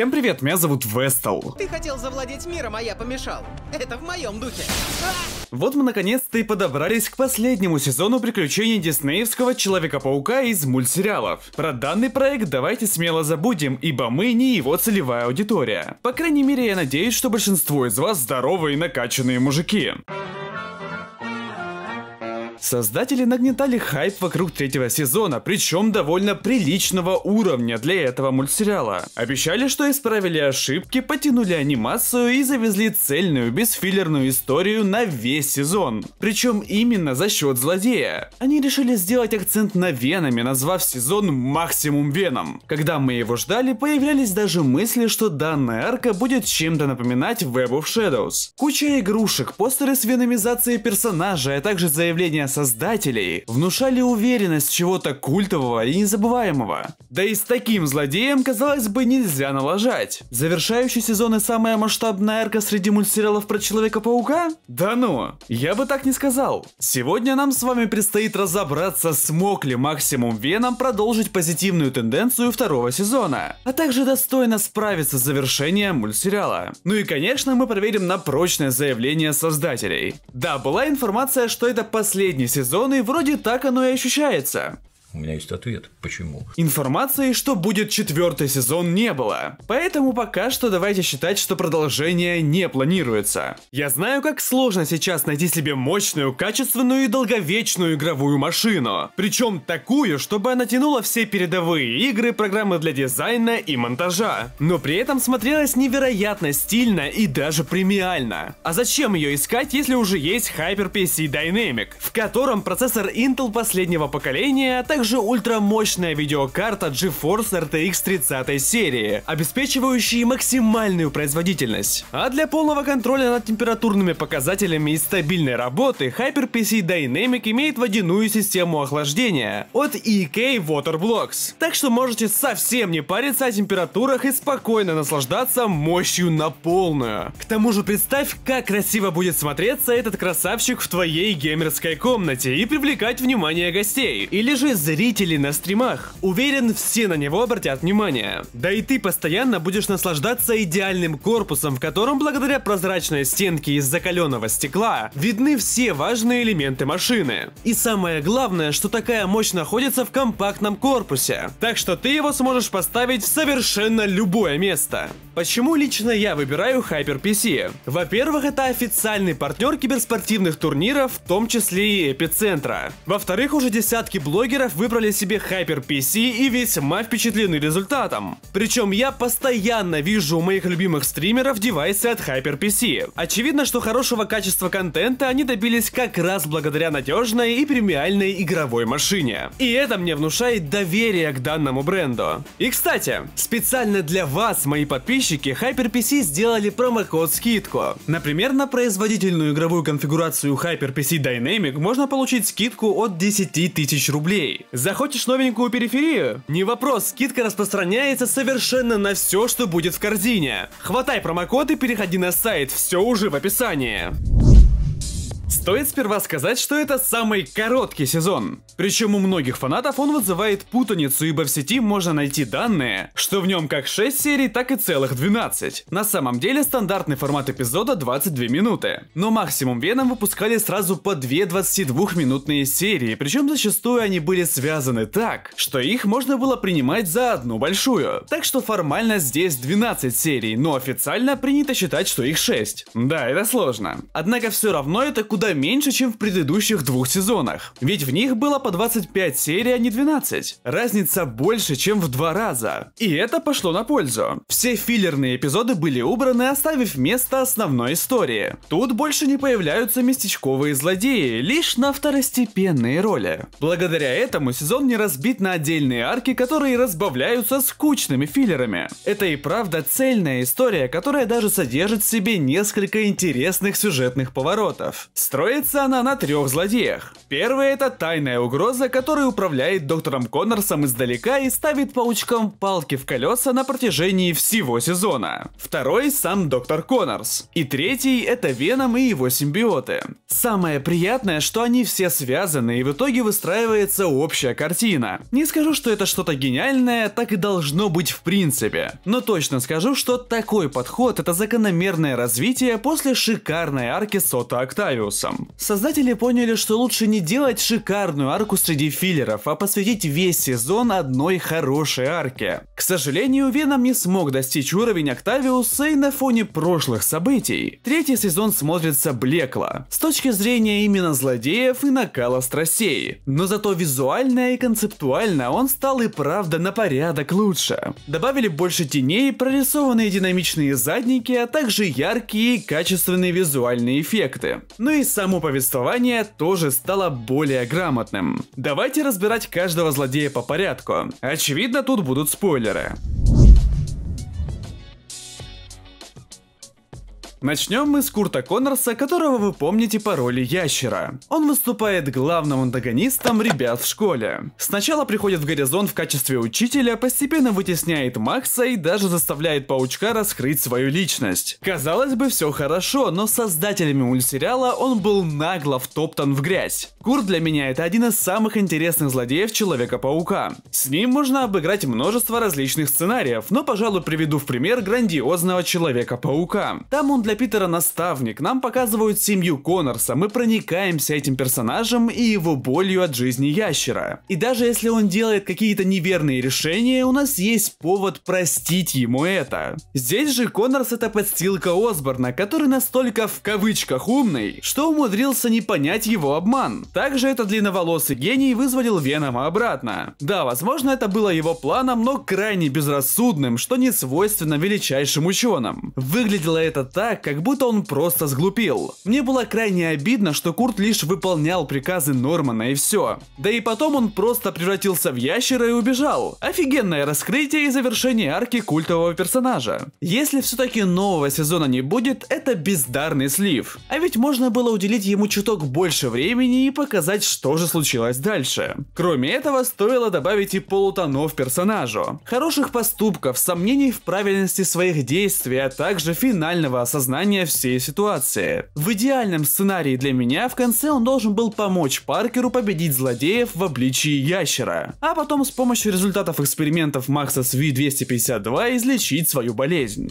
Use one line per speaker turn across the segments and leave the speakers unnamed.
Всем привет, меня зовут Вестел. Ты хотел завладеть миром, а я помешал. Это в моем духе. А! Вот мы наконец-то и подобрались к последнему сезону приключений диснеевского Человека-паука из мультсериалов. Про данный проект давайте смело забудем, ибо мы не его целевая аудитория. По крайней мере, я надеюсь, что большинство из вас здоровые и накачанные Мужики. Создатели нагнетали хайп вокруг третьего сезона, причем довольно приличного уровня для этого мультсериала. Обещали, что исправили ошибки, потянули анимацию и завезли цельную, бесфиллерную историю на весь сезон. Причем именно за счет злодея. Они решили сделать акцент на Венами, назвав сезон «Максимум Веном». Когда мы его ждали, появлялись даже мысли, что данная арка будет чем-то напоминать Web of Shadows. Куча игрушек, постеры с веномизацией персонажа, а также заявление создателей внушали уверенность чего-то культового и незабываемого. Да и с таким злодеем, казалось бы, нельзя налажать. Завершающий сезон и самая масштабная арка среди мультсериалов про Человека-паука? Да ну, я бы так не сказал. Сегодня нам с вами предстоит разобраться, смог ли Максимум Веном продолжить позитивную тенденцию второго сезона, а также достойно справиться с завершением мультсериала. Ну и конечно мы проверим на прочное заявление создателей. Да, была информация, что это последний последние сезоны вроде так оно и ощущается. У меня есть ответ, почему. Информации, что будет четвертый сезон, не было. Поэтому пока что давайте считать, что продолжение не планируется. Я знаю, как сложно сейчас найти себе мощную, качественную и долговечную игровую машину. Причем такую, чтобы она тянула все передовые игры, программы для дизайна и монтажа. Но при этом смотрелась невероятно стильно и даже премиально. А зачем ее искать, если уже есть Hyper PC Dynamic, в котором процессор Intel последнего поколения, а также также ультрамощная видеокарта GeForce RTX 30 серии, обеспечивающая максимальную производительность. А для полного контроля над температурными показателями и стабильной работы HyperPC Dynamic имеет водяную систему охлаждения от EK Waterblocks. Так что можете совсем не париться о температурах и спокойно наслаждаться мощью на полную. К тому же представь, как красиво будет смотреться этот красавчик в твоей геймерской комнате и привлекать внимание гостей. Или же зрители на стримах. Уверен, все на него обратят внимание. Да и ты постоянно будешь наслаждаться идеальным корпусом, в котором благодаря прозрачной стенке из закаленного стекла видны все важные элементы машины. И самое главное, что такая мощь находится в компактном корпусе, так что ты его сможешь поставить в совершенно любое место. Почему лично я выбираю Hyper PC? Во-первых, это официальный партнер киберспортивных турниров, в том числе и Эпицентра. Во-вторых, уже десятки блогеров выбрали себе Hyper PC и весьма впечатлены результатом. Причем я постоянно вижу у моих любимых стримеров девайсы от Hyper PC. Очевидно, что хорошего качества контента они добились как раз благодаря надежной и премиальной игровой машине. И это мне внушает доверие к данному бренду. И кстати, специально для вас, мои подписчики, разработчики HyperPC сделали промокод-скидку. Например, на производительную игровую конфигурацию HyperPC Dynamic можно получить скидку от 10 тысяч рублей. Захочешь новенькую периферию? Не вопрос, скидка распространяется совершенно на все, что будет в корзине. Хватай промокод и переходи на сайт, все уже в описании. Стоит сперва сказать, что это самый короткий сезон. Причем у многих фанатов он вызывает путаницу, ибо в сети можно найти данные, что в нем как 6 серий, так и целых 12. На самом деле стандартный формат эпизода 22 минуты. Но максимум Веном выпускали сразу по 2 22-минутные серии, причем зачастую они были связаны так, что их можно было принимать за одну большую. Так что формально здесь 12 серий, но официально принято считать, что их 6. Да, это сложно. Однако все равно это куда куда меньше, чем в предыдущих двух сезонах. Ведь в них было по 25 серий, а не 12. Разница больше, чем в два раза. И это пошло на пользу. Все филлерные эпизоды были убраны, оставив место основной истории. Тут больше не появляются местечковые злодеи, лишь на второстепенные роли. Благодаря этому сезон не разбит на отдельные арки, которые разбавляются скучными филлерами. Это и правда цельная история, которая даже содержит в себе несколько интересных сюжетных поворотов. С Строится она на трех злодеях. Первый это тайная угроза, которая управляет доктором Коннорсом издалека и ставит паучкам палки в колеса на протяжении всего сезона. Второй сам доктор Коннорс. И третий это Веном и его симбиоты. Самое приятное, что они все связаны и в итоге выстраивается общая картина. Не скажу, что это что-то гениальное, так и должно быть в принципе. Но точно скажу, что такой подход это закономерное развитие после шикарной арки Сота Октавиус. Сириусом. Создатели поняли, что лучше не делать шикарную арку среди филлеров, а посвятить весь сезон одной хорошей арке. К сожалению, Веном не смог достичь уровень Октавиуса и на фоне прошлых событий. Третий сезон смотрится блекло, с точки зрения именно злодеев и накала страстей. Но зато визуально и концептуально он стал и правда на порядок лучше. Добавили больше теней, прорисованные динамичные задники, а также яркие и качественные визуальные эффекты. Ну и само повествование тоже стало более грамотным. Давайте разбирать каждого злодея по порядку. Очевидно, тут будут спойлеры. Начнем мы с Курта Коннорса, которого вы помните по роли Ящера. Он выступает главным антагонистом ребят в школе. Сначала приходит в горизонт в качестве учителя, постепенно вытесняет Макса и даже заставляет Паучка раскрыть свою личность. Казалось бы, все хорошо, но создателями мультсериала он был нагло втоптан в грязь. Курт для меня это один из самых интересных злодеев Человека-паука. С ним можно обыграть множество различных сценариев, но, пожалуй, приведу в пример грандиозного Человека-паука. Там он для для Питера наставник, нам показывают семью Коннорса, мы проникаемся этим персонажем и его болью от жизни ящера. И даже если он делает какие-то неверные решения, у нас есть повод простить ему это. Здесь же Коннорс это подстилка Осборна, который настолько в кавычках умный, что умудрился не понять его обман. Также этот длинноволосый гений вызволил Венома обратно. Да, возможно это было его планом, но крайне безрассудным, что не свойственно величайшим ученым. Выглядело это так, как будто он просто сглупил. Мне было крайне обидно, что Курт лишь выполнял приказы Нормана и все. Да и потом он просто превратился в ящера и убежал. Офигенное раскрытие и завершение арки культового персонажа. Если все-таки нового сезона не будет, это бездарный слив. А ведь можно было уделить ему чуток больше времени и показать, что же случилось дальше. Кроме этого, стоило добавить и полутонов персонажу. Хороших поступков, сомнений в правильности своих действий, а также финального осознания осознание всей ситуации. В идеальном сценарии для меня в конце он должен был помочь Паркеру победить злодеев в обличии ящера, а потом с помощью результатов экспериментов Макса с V252 излечить свою болезнь.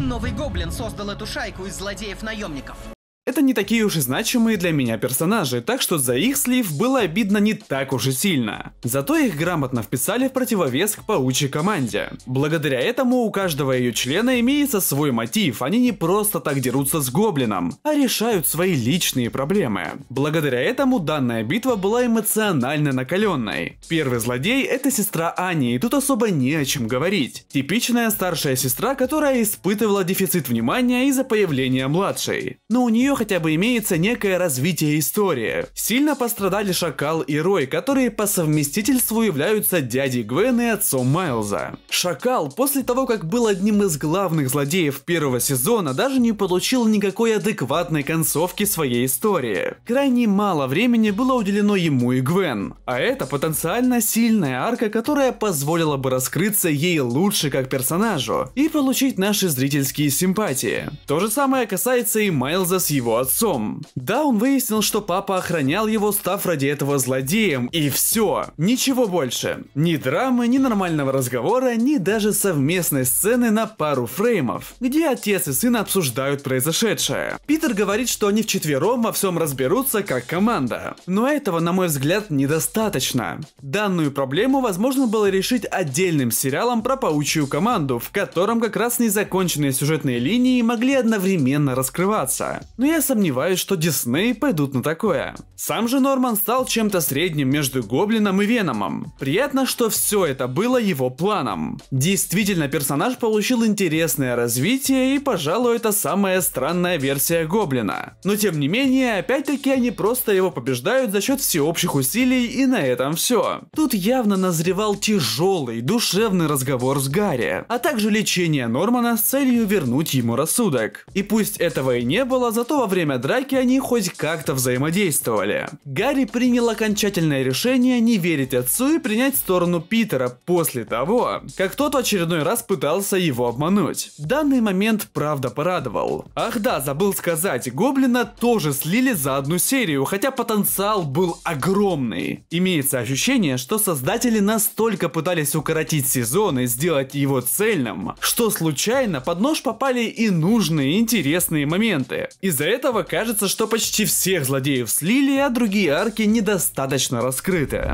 Новый гоблин создал эту шайку из злодеев-наемников. Это не такие уж и значимые для меня персонажи, так что за их слив было обидно не так уж и сильно. Зато их грамотно вписали в противовес к паучьей команде. Благодаря этому у каждого ее члена имеется свой мотив, они не просто так дерутся с гоблином, а решают свои личные проблемы. Благодаря этому данная битва была эмоционально накаленной. Первый злодей это сестра Ани, и тут особо не о чем говорить. Типичная старшая сестра, которая испытывала дефицит внимания из-за появления младшей. Но у нее нее хотя бы имеется некое развитие истории. Сильно пострадали Шакал и Рой, которые по совместительству являются дядей Гвен и отцом Майлза. Шакал, после того, как был одним из главных злодеев первого сезона, даже не получил никакой адекватной концовки своей истории. Крайне мало времени было уделено ему и Гвен, а это потенциально сильная арка, которая позволила бы раскрыться ей лучше как персонажу и получить наши зрительские симпатии. То же самое касается и Майлза с его его отцом. Да, он выяснил, что папа охранял его, став ради этого злодеем, и все. Ничего больше. Ни драмы, ни нормального разговора, ни даже совместной сцены на пару фреймов, где отец и сын обсуждают произошедшее. Питер говорит, что они вчетвером во всем разберутся как команда. Но этого, на мой взгляд, недостаточно. Данную проблему возможно было решить отдельным сериалом про паучью команду, в котором как раз незаконченные сюжетные линии могли одновременно раскрываться. Но я я сомневаюсь, что Дисней пойдут на такое. Сам же Норман стал чем-то средним между Гоблином и Веномом. Приятно, что все это было его планом. Действительно, персонаж получил интересное развитие и, пожалуй, это самая странная версия Гоблина. Но тем не менее, опять-таки они просто его побеждают за счет всеобщих усилий и на этом все. Тут явно назревал тяжелый, душевный разговор с Гарри, а также лечение Нормана с целью вернуть ему рассудок. И пусть этого и не было, зато во время драки они хоть как-то взаимодействовали. Гарри принял окончательное решение не верить отцу и принять сторону Питера после того, как тот в очередной раз пытался его обмануть. Данный момент правда порадовал. Ах да, забыл сказать, Гоблина тоже слили за одну серию, хотя потенциал был огромный. Имеется ощущение, что создатели настолько пытались укоротить сезон и сделать его цельным, что случайно под нож попали и нужные интересные моменты. Из-за этого кажется, что почти всех злодеев слили, а другие арки недостаточно раскрыты.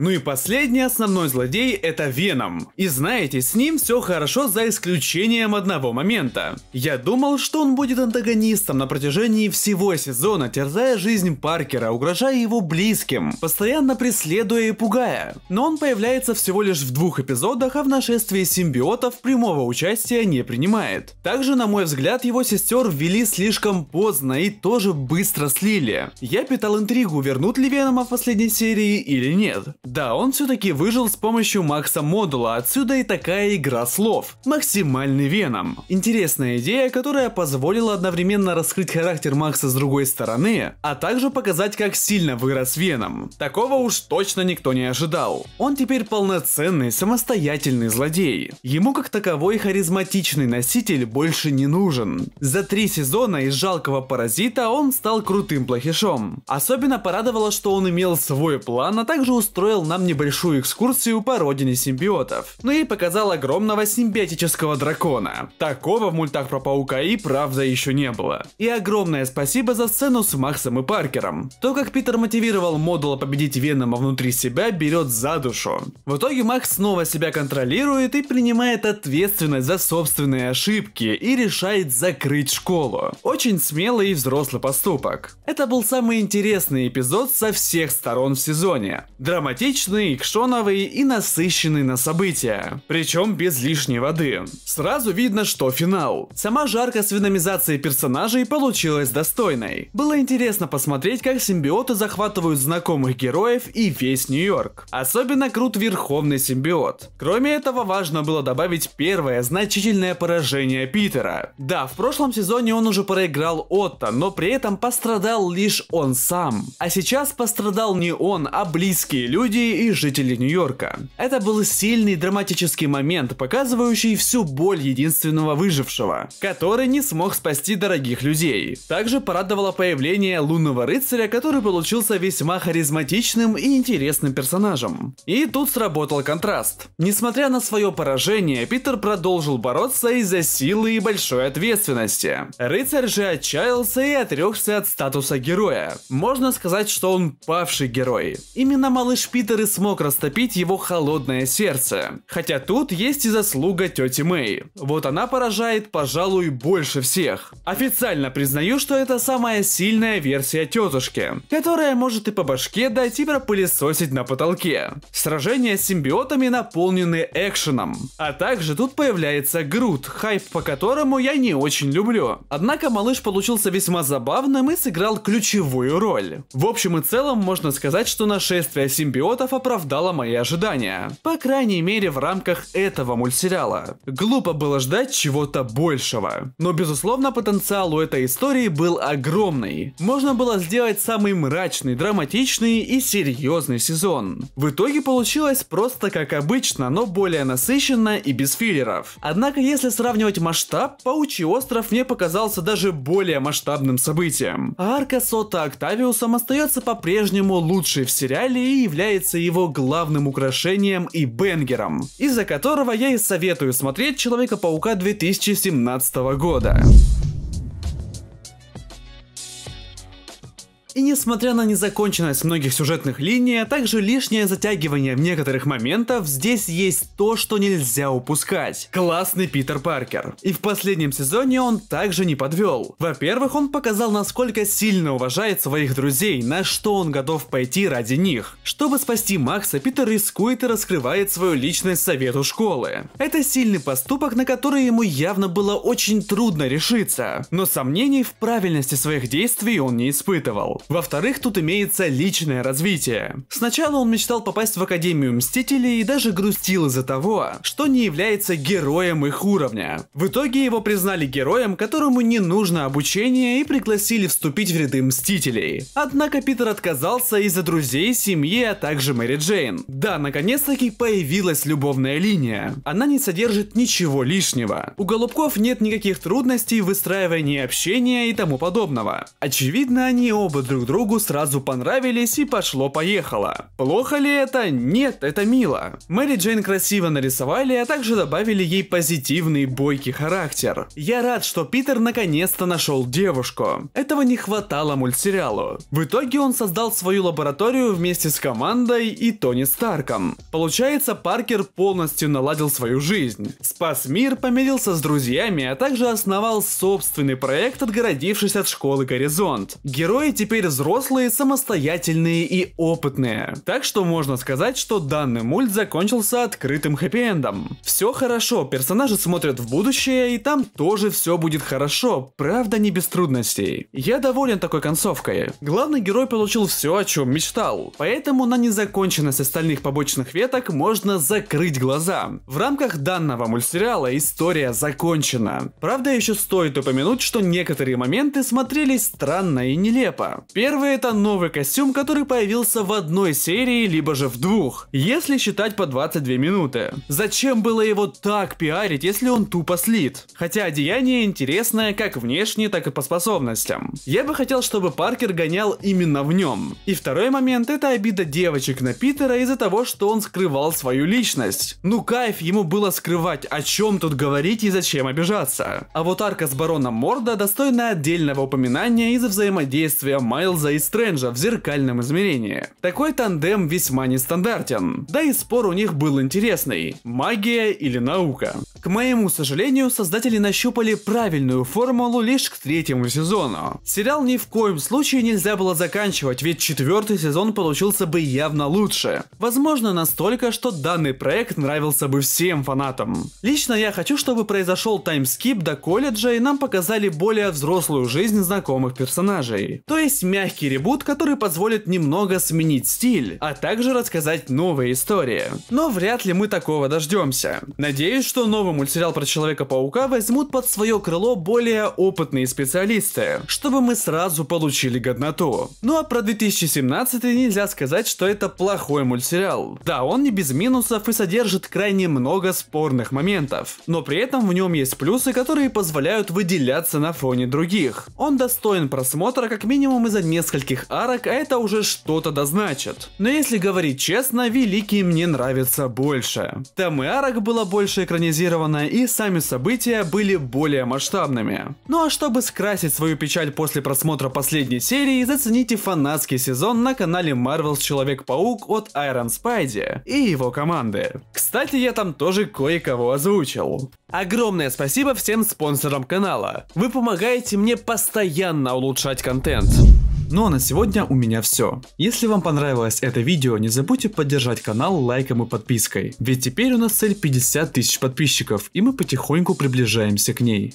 Ну и последний основной злодей это Веном. И знаете, с ним все хорошо за исключением одного момента. Я думал, что он будет антагонистом на протяжении всего сезона, терзая жизнь Паркера, угрожая его близким, постоянно преследуя и пугая. Но он появляется всего лишь в двух эпизодах, а в нашествии симбиотов прямого участия не принимает. Также, на мой взгляд, его сестер ввели слишком поздно и тоже быстро слили. Я питал интригу, вернут ли Венома в последней серии или нет. Да, он все-таки выжил с помощью Макса Модула, отсюда и такая игра слов. Максимальный Веном. Интересная идея, которая позволила одновременно раскрыть характер Макса с другой стороны, а также показать, как сильно вырос Веном. Такого уж точно никто не ожидал. Он теперь полноценный, самостоятельный злодей. Ему как таковой харизматичный носитель больше не нужен. За три сезона из жалкого паразита он стал крутым плохишом. Особенно порадовало, что он имел свой план, а также устроил составил нам небольшую экскурсию по родине симбиотов, но ну и показал огромного симбиотического дракона. Такого в мультах про паука и правда еще не было. И огромное спасибо за сцену с Максом и Паркером. То, как Питер мотивировал Модула победить Венома внутри себя, берет за душу. В итоге Макс снова себя контролирует и принимает ответственность за собственные ошибки и решает закрыть школу. Очень смелый и взрослый поступок. Это был самый интересный эпизод со всех сторон в сезоне. Драматичный динамичный, экшоновый и насыщенный на события, причем без лишней воды. Сразу видно, что финал. Сама жарка с виномизацией персонажей получилась достойной. Было интересно посмотреть, как симбиоты захватывают знакомых героев и весь Нью-Йорк. Особенно крут верховный симбиот. Кроме этого, важно было добавить первое значительное поражение Питера. Да, в прошлом сезоне он уже проиграл Отто, но при этом пострадал лишь он сам. А сейчас пострадал не он, а близкие люди студии и жители Нью-Йорка. Это был сильный драматический момент, показывающий всю боль единственного выжившего, который не смог спасти дорогих людей. Также порадовало появление лунного рыцаря, который получился весьма харизматичным и интересным персонажем. И тут сработал контраст. Несмотря на свое поражение, Питер продолжил бороться из-за силы и большой ответственности. Рыцарь же отчаялся и отрекся от статуса героя. Можно сказать, что он павший герой. Именно малыш Питер Питер и смог растопить его холодное сердце. Хотя тут есть и заслуга тети Мэй. Вот она поражает, пожалуй, больше всех. Официально признаю, что это самая сильная версия тетушки, которая может и по башке дать и пропылесосить на потолке. Сражения с симбиотами наполнены экшеном. А также тут появляется Грут, хайп по которому я не очень люблю. Однако малыш получился весьма забавным и сыграл ключевую роль. В общем и целом можно сказать, что нашествие симбиотов патриотов оправдала мои ожидания. По крайней мере, в рамках этого мультсериала. Глупо было ждать чего-то большего. Но, безусловно, потенциал у этой истории был огромный. Можно было сделать самый мрачный, драматичный и серьезный сезон. В итоге получилось просто как обычно, но более насыщенно и без филлеров. Однако, если сравнивать масштаб, Паучий остров мне показался даже более масштабным событием. А арка Сота Октавиусом остается по-прежнему лучшей в сериале и является является его главным украшением и бенгером, из-за которого я и советую смотреть Человека-паука 2017 года. И несмотря на незаконченность многих сюжетных линий, а также лишнее затягивание в некоторых моментах, здесь есть то, что нельзя упускать. Классный Питер Паркер. И в последнем сезоне он также не подвел. Во-первых, он показал, насколько сильно уважает своих друзей, на что он готов пойти ради них. Чтобы спасти Макса, Питер рискует и раскрывает свою личность совету школы. Это сильный поступок, на который ему явно было очень трудно решиться, но сомнений в правильности своих действий он не испытывал. Во-вторых, тут имеется личное развитие. Сначала он мечтал попасть в Академию Мстителей и даже грустил из-за того, что не является героем их уровня. В итоге его признали героем, которому не нужно обучение и пригласили вступить в ряды Мстителей. Однако Питер отказался из-за друзей, семьи, а также Мэри Джейн. Да, наконец-таки появилась любовная линия. Она не содержит ничего лишнего. У Голубков нет никаких трудностей в выстраивании общения и тому подобного. Очевидно, они оба друг другу сразу понравились и пошло-поехало. Плохо ли это? Нет, это мило. Мэри Джейн красиво нарисовали, а также добавили ей позитивный бойкий характер. Я рад, что Питер наконец-то нашел девушку. Этого не хватало мультсериалу. В итоге он создал свою лабораторию вместе с командой и Тони Старком. Получается, Паркер полностью наладил свою жизнь. Спас мир, помирился с друзьями, а также основал собственный проект, отгородившись от школы Горизонт. Герои теперь теперь взрослые, самостоятельные и опытные. Так что можно сказать, что данный мульт закончился открытым хэппи-эндом. Все хорошо, персонажи смотрят в будущее, и там тоже все будет хорошо, правда не без трудностей. Я доволен такой концовкой. Главный герой получил все, о чем мечтал. Поэтому на незаконченность остальных побочных веток можно закрыть глаза. В рамках данного мультсериала история закончена. Правда, еще стоит упомянуть, что некоторые моменты смотрелись странно и нелепо. Первый это новый костюм, который появился в одной серии, либо же в двух, если считать по 22 минуты. Зачем было его так пиарить, если он тупо слит? Хотя одеяние интересное как внешне, так и по способностям. Я бы хотел, чтобы Паркер гонял именно в нем. И второй момент это обида девочек на Питера из-за того, что он скрывал свою личность. Ну кайф ему было скрывать, о чем тут говорить и зачем обижаться. А вот арка с бароном Морда достойна отдельного упоминания из-за взаимодействия Майлза и Стрэнджа в зеркальном измерении. Такой тандем весьма нестандартен, да и спор у них был интересный – магия или наука. К моему сожалению, создатели нащупали правильную формулу лишь к третьему сезону. Сериал ни в коем случае нельзя было заканчивать, ведь четвертый сезон получился бы явно лучше. Возможно, настолько, что данный проект нравился бы всем фанатам. Лично я хочу, чтобы произошел таймскип до колледжа и нам показали более взрослую жизнь знакомых персонажей. То есть мягкий ребут, который позволит немного сменить стиль, а также рассказать новые истории. Но вряд ли мы такого дождемся. Надеюсь, что новый мультсериал про Человека-паука возьмут под свое крыло более опытные специалисты, чтобы мы сразу получили годноту. Ну а про 2017 нельзя сказать, что это плохой мультсериал. Да, он не без минусов и содержит крайне много спорных моментов, но при этом в нем есть плюсы, которые позволяют выделяться на фоне других. Он достоин просмотра как минимум из-за из-за нескольких арок, а это уже что-то дозначит. Но если говорить честно, Великий мне нравится больше. Там и арок было больше экранизировано, и сами события были более масштабными. Ну а чтобы скрасить свою печаль после просмотра последней серии, зацените фанатский сезон на канале Marvel's Человек-паук от Iron Spidey и его команды. Кстати, я там тоже кое-кого озвучил. Огромное спасибо всем спонсорам канала. Вы помогаете мне постоянно улучшать контент. Ну а на сегодня у меня все. Если вам понравилось это видео, не забудьте поддержать канал лайком и подпиской. Ведь теперь у нас цель 50 тысяч подписчиков, и мы потихоньку приближаемся к ней.